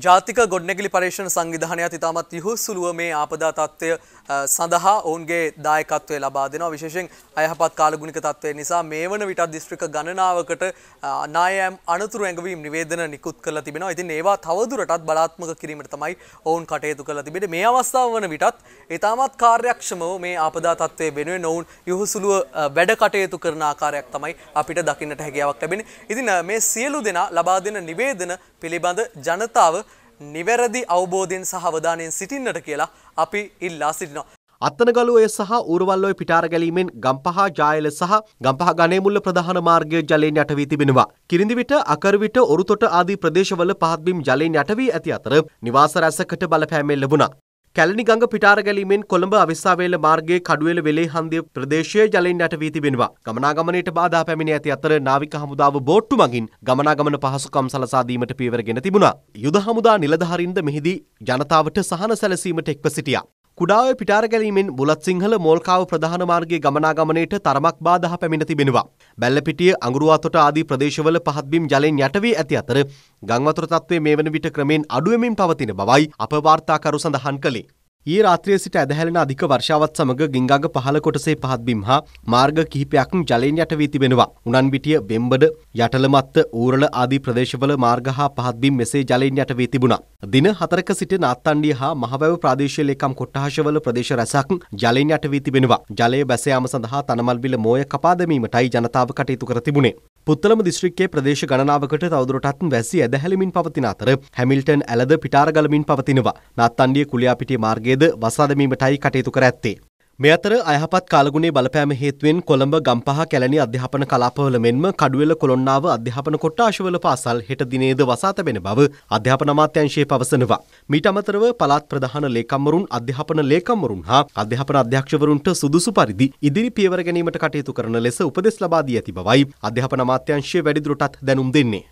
ජාතික ගොඩනැගිලි පර්ේෂණ සංවිධානයක් ඉතාමත් යහුසුළුව මේ ආපදා තත්ත්වය සඳහා ඔවුන්ගේ දායකත්වය ලබා දෙනවා විශේෂයෙන් අයහපත් කාලගුණික තත්ත්වය නිසා මේ වන විටත් දිස්ත්‍රික ගණනාවකට නායම් අනතුරු ඇඟවීම් නිවේදන නිකුත් කරලා තිබෙනවා. ඉතින් ඒවා තවදුරටත් බලාත්මක කිරීමට තමයි ඔවුන් කටයුතු කරලා තිබෙන්නේ. මේ අවස්ථාව වන විටත් ඉතාමත් කාර්යක්ෂමව මේ ආපදා තත්ත්වය වෙනුවෙන් ඔවුන් යහුසුළුව වැඩ කටයුතු කරන ආකාරයක් තමයි අපිට දකින්නට හැකියාවක් ලැබෙන්නේ. ඉතින් මේ සියලු දෙනා ලබා දෙන නිවේදන පිළිබඳ ජනතාව නිවැරදි අවබෝධයෙන් සහවධානයෙන් සිටින්නට කියලා අපි ඉල්ලා සිටිනවා. අත්තනගලුවය සහ ඌරවල්ලොය පිටාර ගැලීමෙන් ගම්පහ ජායල සහ ගම්පහ ගනේමුල්ල ප්‍රධාන මාර්ගය ජලයෙන් යටවී තිබෙනවා. කිරිඳිවිට අකරවිට ඔරුතොට ආදී ප්‍රදේශවල පහත්බිම් ජලයෙන් යටවී ඇති අතර නිවාස රැසකට බලපෑමෙන් ලැබුණා. කැලණි ගඟ පිටාර ගැලීමෙන් කොළඹ අවිස්සාවේල මාර්ගයේ කඩුවෙල වෙලේ හන්දිය ප්‍රදේශයේ ජලයෙන් යට වී තිබෙනවා. ගමනාගමනයට බාධා පැමිණ ඇති අතර නාවික හමුදාව බෝට්ටු මගින් ගමනාගමන පහසුකම් සලසා දීමට පියවරගෙන තිබුණා. යුද හමුදා නිලධාරීන්ද මෙහිදී ජනතාවට සහන සැලසීමට එක්ව සිටියා. කුඩාවේ පිටාර ගැලීමෙන් බුලත් සිංහල මෝල්කාව ප්‍රධාන මාර්ගයේ ගමනාගමනයට තරමක් බාධා පැමිණ තිබෙනවා. බැල්ලපිටිය අඟුරුවාතොට ආදී ප්‍රදේශවල පහත්බිම් ජලයෙන් යට වී ඇති අතර ගංවතුර තත්ත්වය මේ වන විට ක්‍රමෙන් අඩුවෙමින් පවතින බවයි අප වාර්තාකරු සඳහන් කළේ. ඊ රාත්‍රිය සිට ඇදහැලෙන අධික වර්ෂාවත් සමඟ ගිංගඟ පහළ කොටසේ පහත්බිම් හා මාර්ග කිහිපයක් ජලයෙන් යට වී තිබෙනවා. උනන්විටිය බෙම්බඩ යටලමත්ත ඌරල ආදී ප්‍රදේශවල මාර්ග හා පහත්බිම් මෙසේ ජලයෙන් යට වී තිබුණා. දින හතරක සිට නාත්තණ්ඩිය හා මහවැව ප්‍රාදේශීය ලේකම් කොට්ටහසවල ප්‍රදේශ රැසක් ජලයෙන් යට වී තිබෙනවා. ජලය බැස යාම සඳහා තනමල්විල මෝය කපා දැමීමටයි ජනතාව කටයුතු කර තිබුණේ. පුත්තලම දිස්ත්‍රික්කයේ ප්‍රදේශ ගණනාවකට තවදුරටත් වැසි ඇදහැලිමින් පවතින අතර හැමිල්ටන් ඇලද පිටාරගලමින් පවතිනවා. නත්තණ්ඩිය කුලියාපිටිය මාර්ගයේද වසා දැමීමටයි කටයුතු කර ඇත්තේ. මේ අතර අයහපත් කාලගුණේ බලපෑම හේතුවෙන් කොළඹ ගම්පහ කැලණි අධ්‍යාපන කලාපවල මෙන්ම කඩුවෙල කොළොන්නාව අධ්‍යාපන කොට්ටාශවල පාසල් හෙට දිනේද වසා තැබෙන බව අධ්‍යාපන අමාත්‍යාංශයේ පවසනවා. මීට අමතරව පළාත් ප්‍රධාන ලේකම්වරුන් අධ්‍යාපන ලේකම්වරුන් හා අධ්‍යාපන අධ්‍යක්ෂවරුන්ට සුදුසු පරිදි ඉදිරි පියවර ගැනීමට කටයුතු කරන ලෙස උපදෙස් ලබා දී ඇති බවයි අධ්‍යාපන අමාත්‍යාංශය වැඩිදුරටත් දැනුම් දෙන්නේ.